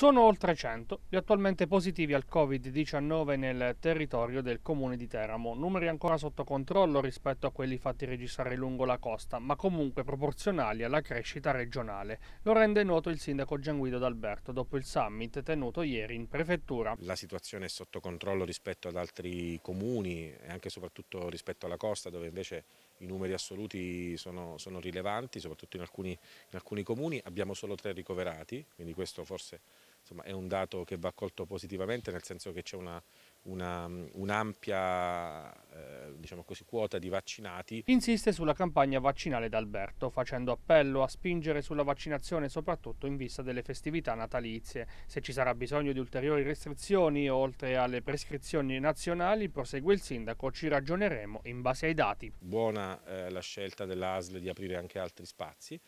Sono oltre 100 gli attualmente positivi al Covid-19 nel territorio del comune di Teramo, numeri ancora sotto controllo rispetto a quelli fatti registrare lungo la costa, ma comunque proporzionali alla crescita regionale. Lo rende noto il sindaco Gianguido D'Alberto dopo il summit tenuto ieri in prefettura. La situazione è sotto controllo rispetto ad altri comuni e anche soprattutto rispetto alla costa dove invece i numeri assoluti sono, sono rilevanti, soprattutto in alcuni, in alcuni comuni. Abbiamo solo tre ricoverati, quindi questo forse insomma, è un dato che va accolto positivamente nel senso che c'è una un'ampia eh, diciamo quota di vaccinati. Insiste sulla campagna vaccinale d'Alberto, facendo appello a spingere sulla vaccinazione soprattutto in vista delle festività natalizie. Se ci sarà bisogno di ulteriori restrizioni, oltre alle prescrizioni nazionali, prosegue il sindaco, ci ragioneremo in base ai dati. Buona eh, la scelta dell'ASL di aprire anche altri spazi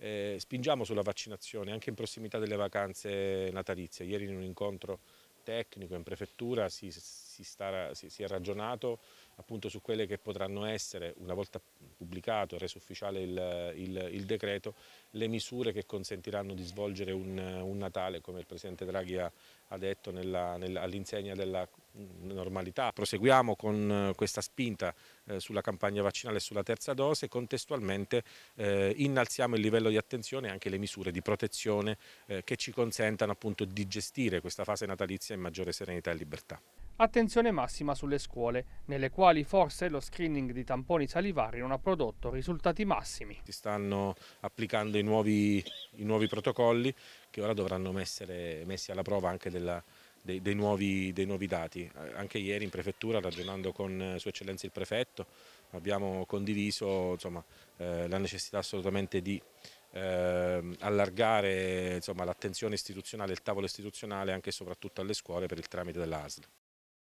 eh, spingiamo sulla vaccinazione anche in prossimità delle vacanze natalizie. Ieri in un incontro tecnico in prefettura si, si, sta, si, si, è ragionato appunto su quelle che potranno essere, una volta pubblicato e reso ufficiale il, il, il, decreto, le misure che consentiranno di svolgere un, un Natale, come il Presidente Draghi ha, ha detto, all'insegna della normalità. Proseguiamo con eh, questa spinta eh, sulla campagna vaccinale e sulla terza dose e contestualmente eh, innalziamo il livello di attenzione e anche le misure di protezione che ci consentano appunto di gestire questa fase natalizia in maggiore serenità e libertà. Attenzione massima sulle scuole, nelle quali forse lo screening di tamponi salivari non ha prodotto risultati massimi. Si stanno applicando i nuovi, i nuovi protocolli che ora dovranno essere messi alla prova anche della, dei, dei, nuovi, dei, nuovi, dati. Eh, anche ieri in prefettura, ragionando con eh, Sua Eccellenza il Prefetto, abbiamo condiviso insomma, eh, la necessità assolutamente di eh, allargare l'attenzione istituzionale, il tavolo istituzionale anche e soprattutto alle scuole per il tramite dell'ASL.